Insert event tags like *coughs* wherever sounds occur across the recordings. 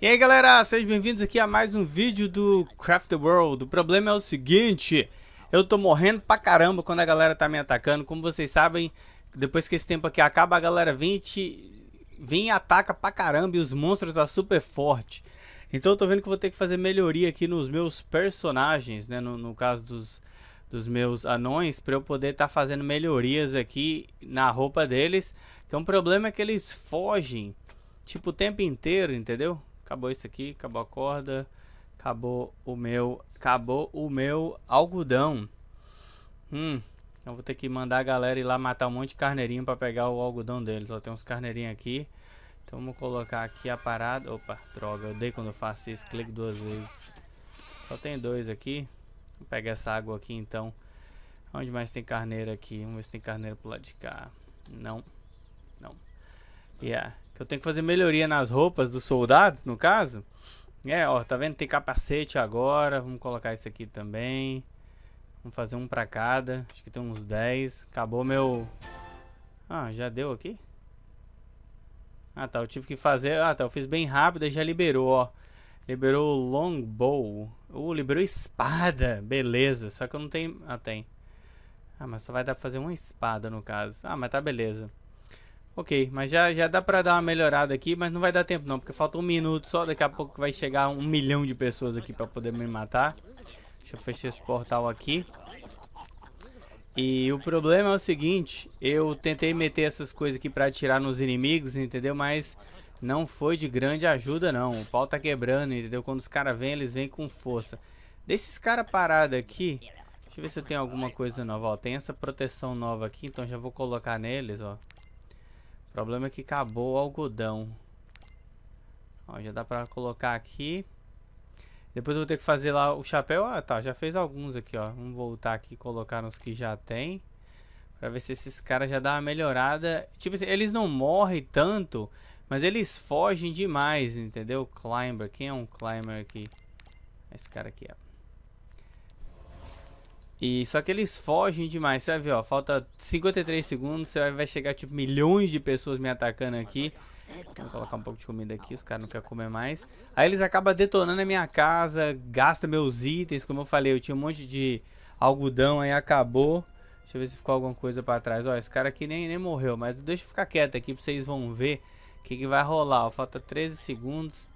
E aí galera, sejam bem-vindos aqui a mais um vídeo do Craft World. O problema é o seguinte, eu tô morrendo pra caramba quando a galera tá me atacando. Como vocês sabem, depois que esse tempo aqui acaba, a galera vem e, te... vem e ataca pra caramba e os monstros tá super forte. Então eu tô vendo que vou ter que fazer melhoria aqui nos meus personagens, né? No, no caso dos, dos meus anões, pra eu poder estar tá fazendo melhorias aqui na roupa deles. Então o é problema é que eles fogem, tipo, o tempo inteiro, entendeu? Acabou isso aqui, acabou a corda, acabou o meu, acabou o meu algodão. Hum, eu vou ter que mandar a galera ir lá matar um monte de carneirinho para pegar o algodão deles. Ó, tem uns carneirinhos aqui. Então vamos colocar aqui a parada. Opa, droga, eu dei quando eu faço isso, clico duas vezes. Só tem dois aqui. Vou pegar essa água aqui então. Onde mais tem carneiro aqui? Vamos ver se tem carneiro pro lado de cá. Não. Não. Yeah que eu tenho que fazer melhoria nas roupas dos soldados, no caso. É, ó, tá vendo? Tem capacete agora. Vamos colocar isso aqui também. Vamos fazer um pra cada. Acho que tem uns 10. Acabou meu... Ah, já deu aqui? Ah, tá. Eu tive que fazer... Ah, tá. Eu fiz bem rápido e já liberou, ó. Liberou longbow. Uh, liberou espada. Beleza. Só que eu não tenho... Ah, tem. Ah, mas só vai dar pra fazer uma espada, no caso. Ah, mas tá beleza. Ok, mas já, já dá pra dar uma melhorada aqui, mas não vai dar tempo não, porque falta um minuto só, daqui a pouco vai chegar um milhão de pessoas aqui pra poder me matar. Deixa eu fechar esse portal aqui. E o problema é o seguinte, eu tentei meter essas coisas aqui pra atirar nos inimigos, entendeu? Mas não foi de grande ajuda não, o pau tá quebrando, entendeu? Quando os caras vêm, eles vêm com força. Desses caras parados aqui, deixa eu ver se eu tenho alguma coisa nova, ó, tem essa proteção nova aqui, então já vou colocar neles, ó problema é que acabou o algodão. Ó, já dá pra colocar aqui. Depois eu vou ter que fazer lá o chapéu. Ah, tá. Já fez alguns aqui, ó. Vamos voltar aqui e colocar nos que já tem. Pra ver se esses caras já dão uma melhorada. Tipo assim, eles não morrem tanto, mas eles fogem demais, entendeu? Climber. Quem é um climber aqui? Esse cara aqui, ó. E só que eles fogem demais, você vai ver, ó, falta 53 segundos, você vai chegar tipo milhões de pessoas me atacando aqui. Vou colocar um pouco de comida aqui, os caras não querem comer mais. Aí eles acabam detonando a minha casa, gastam meus itens, como eu falei, eu tinha um monte de algodão, aí acabou. Deixa eu ver se ficou alguma coisa pra trás. Ó, esse cara aqui nem, nem morreu, mas deixa eu ficar quieto aqui pra vocês vão ver o que, que vai rolar. Ó, falta 13 segundos.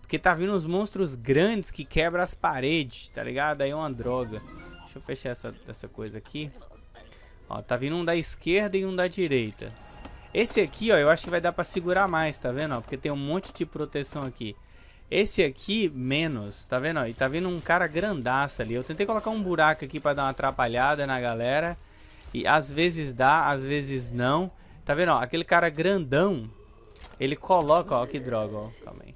Porque tá vindo uns monstros grandes que quebram as paredes, tá ligado? Aí é uma droga. Deixa eu fechar essa, essa coisa aqui. Ó, tá vindo um da esquerda e um da direita. Esse aqui, ó, eu acho que vai dar pra segurar mais, tá vendo? Ó, porque tem um monte de proteção aqui. Esse aqui, menos, tá vendo? Ó, e tá vindo um cara grandaça ali. Eu tentei colocar um buraco aqui pra dar uma atrapalhada na galera. E às vezes dá, às vezes não. Tá vendo? Ó, aquele cara grandão, ele coloca... Ó, que droga, ó. Calma aí.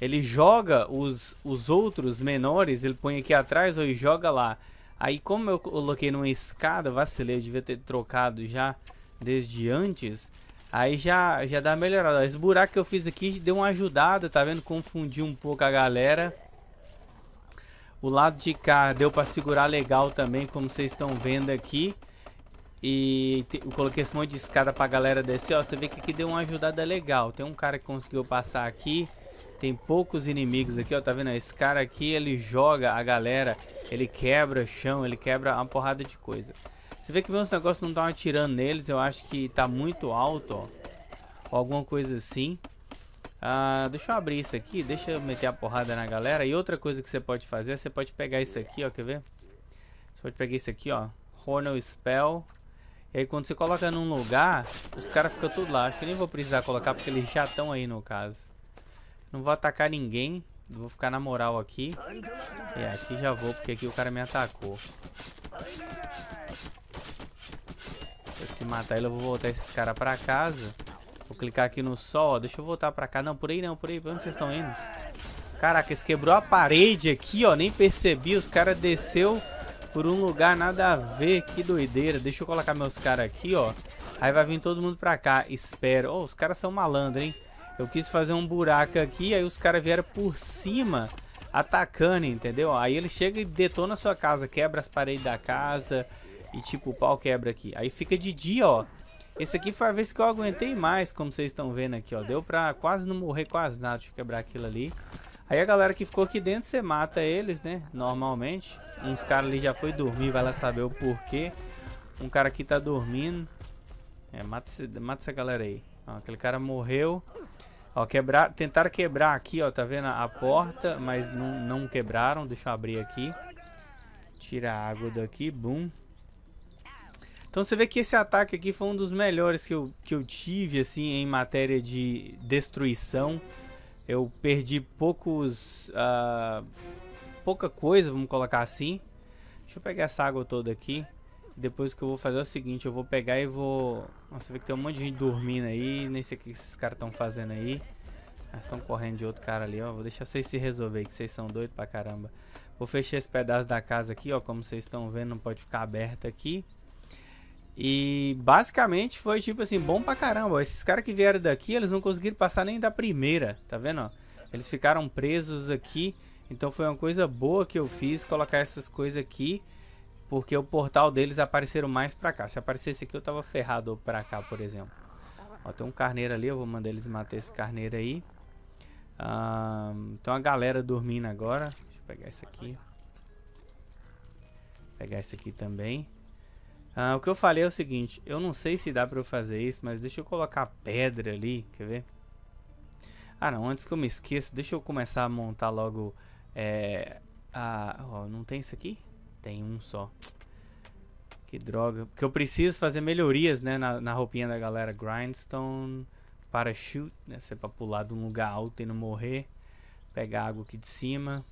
Ele joga os, os outros menores, ele põe aqui atrás ou joga lá. Aí como eu coloquei numa escada, vacilei, eu devia ter trocado já desde antes. Aí já, já dá melhorada. Esse buraco que eu fiz aqui deu uma ajudada, tá vendo? Confundi um pouco a galera. O lado de cá deu para segurar legal também, como vocês estão vendo aqui. E te, eu coloquei esse monte de escada pra galera descer, ó. Você vê que aqui deu uma ajudada legal. Tem um cara que conseguiu passar aqui. Tem poucos inimigos aqui, ó. Tá vendo? Esse cara aqui, ele joga a galera. Ele quebra chão, ele quebra uma porrada de coisa. Você vê que meus negócios não estão atirando neles. Eu acho que tá muito alto, ó. Ou alguma coisa assim. Ah, deixa eu abrir isso aqui. Deixa eu meter a porrada na galera. E outra coisa que você pode fazer, você pode pegar isso aqui, ó. Quer ver? Você pode pegar isso aqui, ó. Hornel Spell. E aí quando você coloca num lugar, os caras ficam tudo lá. Acho que nem vou precisar colocar porque eles já estão aí no caso. Não vou atacar ninguém. Vou ficar na moral aqui. E aqui já vou, porque aqui o cara me atacou. Depois que matar ele, eu vou voltar esses caras pra casa. Vou clicar aqui no sol, ó. Deixa eu voltar pra cá. Não, por aí não, por aí. Pra onde vocês estão indo? Caraca, eles quebrou a parede aqui, ó. Nem percebi. Os caras desceu por um lugar nada a ver. Que doideira. Deixa eu colocar meus caras aqui, ó. Aí vai vir todo mundo pra cá. Espero. Oh, os caras são malandros, hein? Eu quis fazer um buraco aqui, aí os caras vieram por cima atacando, entendeu? Aí ele chega e detona a sua casa, quebra as paredes da casa e tipo, o pau quebra aqui. Aí fica de dia, ó. Esse aqui foi a vez que eu aguentei mais, como vocês estão vendo aqui, ó. Deu pra quase não morrer quase nada. Deixa eu quebrar aquilo ali. Aí a galera que ficou aqui dentro, você mata eles, né? Normalmente. Uns caras ali já foi dormir, vai lá saber o porquê. Um cara aqui tá dormindo. É, mata, esse, mata essa galera aí. Ó, aquele cara morreu. Ó, quebrar, tentaram quebrar aqui, ó, tá vendo a porta, mas não, não quebraram. Deixa eu abrir aqui. Tira a água daqui, boom. Então você vê que esse ataque aqui foi um dos melhores que eu, que eu tive, assim, em matéria de destruição. Eu perdi poucos... Uh, pouca coisa, vamos colocar assim. Deixa eu pegar essa água toda aqui. Depois o que eu vou fazer é o seguinte, eu vou pegar e vou... Nossa, vê que tem um monte de gente dormindo aí, nem sei o que esses caras estão fazendo aí. Mas estão correndo de outro cara ali, ó. Vou deixar vocês se resolver, que vocês são doidos pra caramba. Vou fechar esse pedaço da casa aqui, ó. Como vocês estão vendo, não pode ficar aberto aqui. E basicamente foi tipo assim, bom pra caramba. Esses caras que vieram daqui, eles não conseguiram passar nem da primeira, tá vendo? Ó? Eles ficaram presos aqui. Então foi uma coisa boa que eu fiz, colocar essas coisas aqui. Porque o portal deles apareceram mais pra cá. Se aparecesse aqui, eu tava ferrado pra cá, por exemplo. Ó, tem um carneiro ali, eu vou mandar eles matar esse carneiro aí. Ah, então a galera dormindo agora. Deixa eu pegar esse aqui. pegar esse aqui também. Ah, o que eu falei é o seguinte, eu não sei se dá pra eu fazer isso, mas deixa eu colocar pedra ali, quer ver? Ah não, antes que eu me esqueça, deixa eu começar a montar logo é, a... Ó, não tem isso aqui? Tem um só. Que droga. Porque eu preciso fazer melhorias, né? Na, na roupinha da galera. Grindstone, parachute, né? Você é pra pular de um lugar alto e não morrer. Pegar água aqui de cima.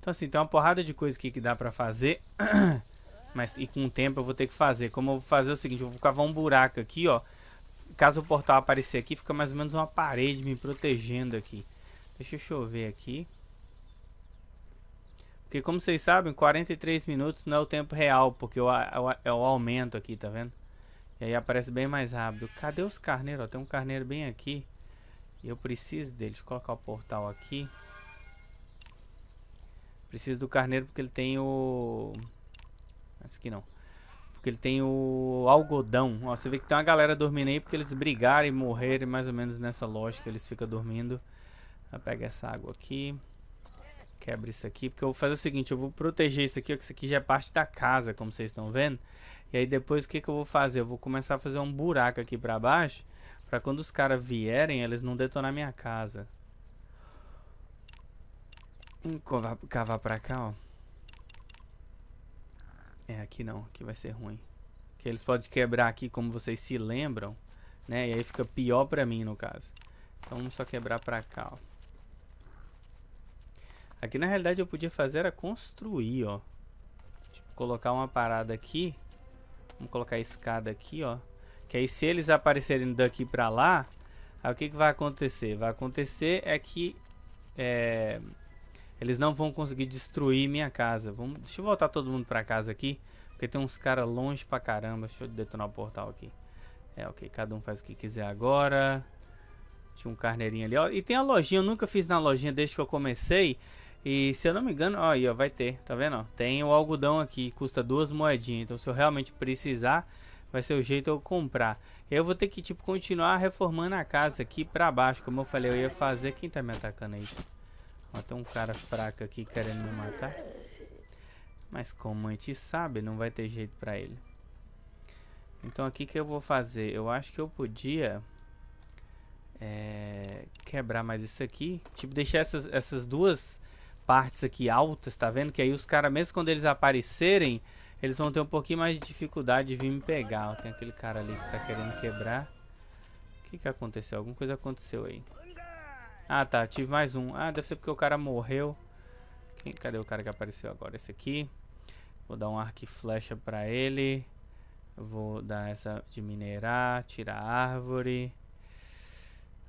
Então, assim, tem uma porrada de coisa aqui que dá pra fazer. *coughs* Mas, e com o tempo eu vou ter que fazer. Como eu vou fazer é o seguinte, eu vou cavar um buraco aqui, ó. Caso o portal aparecer aqui, fica mais ou menos uma parede me protegendo aqui. Deixa eu chover aqui. Porque como vocês sabem, 43 minutos não é o tempo real, porque eu, eu, eu aumento aqui, tá vendo? E aí aparece bem mais rápido. Cadê os carneiros? Ó, tem um carneiro bem aqui. Eu preciso dele. Deixa eu colocar o portal aqui. Preciso do carneiro porque ele tem o... Acho que não. Porque ele tem o algodão. Ó, você vê que tem uma galera dormindo aí porque eles brigaram e morreram. Mais ou menos nessa lógica eles ficam dormindo. Pega essa água aqui quebra isso aqui, porque eu vou fazer o seguinte, eu vou proteger isso aqui, porque isso aqui já é parte da casa, como vocês estão vendo. E aí depois o que, que eu vou fazer? Eu vou começar a fazer um buraco aqui pra baixo, pra quando os caras vierem, eles não detonar minha casa. Hum, vamos cavar pra cá, ó. É, aqui não, aqui vai ser ruim. Que eles podem quebrar aqui, como vocês se lembram, né? E aí fica pior pra mim, no caso. Então vamos só quebrar pra cá, ó. Aqui na realidade eu podia fazer era construir, ó. Tipo, colocar uma parada aqui. Vamos colocar a escada aqui, ó. Que aí se eles aparecerem daqui pra lá, aí o que, que vai acontecer? Vai acontecer é que é, eles não vão conseguir destruir minha casa. Vamos, deixa eu voltar todo mundo pra casa aqui. Porque tem uns caras longe pra caramba. Deixa eu detonar o portal aqui. É, ok. Cada um faz o que quiser agora. Tinha um carneirinho ali, ó. E tem a lojinha. Eu nunca fiz na lojinha desde que eu comecei. E se eu não me engano, ó, aí ó, vai ter, tá vendo? Ó? Tem o algodão aqui, custa duas moedinhas. Então se eu realmente precisar, vai ser o jeito eu comprar. Eu vou ter que tipo continuar reformando a casa aqui pra baixo. Como eu falei, eu ia fazer... Quem tá me atacando aí? Ó, tem um cara fraco aqui querendo me matar. Mas como a gente sabe, não vai ter jeito pra ele. Então aqui que eu vou fazer? Eu acho que eu podia... É, quebrar mais isso aqui. Tipo, deixar essas, essas duas partes aqui altas, tá vendo? Que aí os caras, mesmo quando eles aparecerem, eles vão ter um pouquinho mais de dificuldade de vir me pegar. Ó, tem aquele cara ali que tá querendo quebrar. O que que aconteceu? Alguma coisa aconteceu aí. Ah, tá. Tive mais um. Ah, deve ser porque o cara morreu. Quem, cadê o cara que apareceu agora? Esse aqui. Vou dar um arco e flecha pra ele. Vou dar essa de minerar, tirar árvore.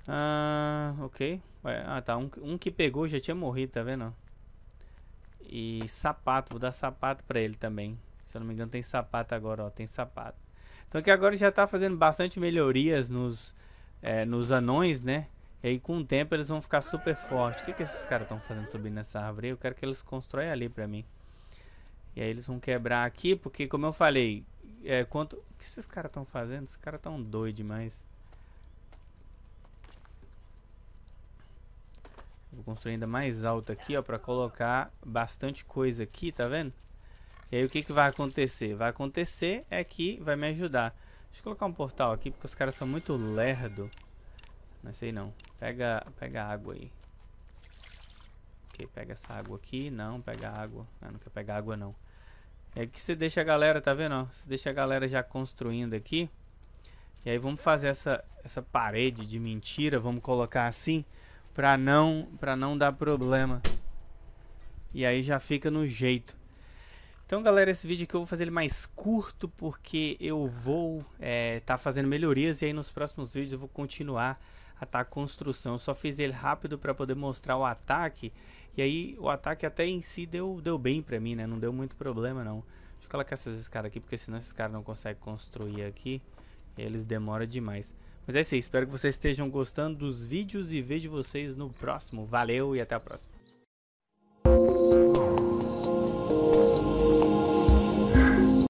Ah, ok. Ué, ah, tá. Um, um que pegou já tinha morrido, tá vendo? E sapato, vou dar sapato pra ele também. Se eu não me engano, tem sapato agora, ó. Tem sapato. Então que agora já tá fazendo bastante melhorias nos, é, nos anões, né? E aí com o tempo eles vão ficar super fortes. O que, que esses caras estão fazendo subindo nessa árvore? Eu quero que eles constroem ali pra mim. E aí eles vão quebrar aqui, porque como eu falei, é, quanto. O que esses caras estão fazendo? Esses caras estão doidos demais. Vou construir ainda mais alto aqui, ó, pra colocar bastante coisa aqui, tá vendo? E aí o que, que vai acontecer? Vai acontecer é que vai me ajudar. Deixa eu colocar um portal aqui, porque os caras são muito lerdo. Não sei não. Pega, pega água aí. Ok, pega essa água aqui. Não, pega água. Ah, não quer pegar água não. É que você deixa a galera, tá vendo? Você deixa a galera já construindo aqui. E aí vamos fazer essa, essa parede de mentira. Vamos colocar assim para não para não dar problema. E aí já fica no jeito. Então, galera, esse vídeo aqui eu vou fazer ele mais curto porque eu vou estar é, tá fazendo melhorias e aí nos próximos vídeos eu vou continuar a tá construção. Eu só fiz ele rápido para poder mostrar o ataque e aí o ataque até em si deu, deu bem para mim, né? Não deu muito problema não. Deixa eu colocar essas escadas aqui porque senão esses caras não conseguem construir aqui eles demoram demais. Mas é isso aí, espero que vocês estejam gostando dos vídeos e vejo vocês no próximo. Valeu e até a próxima.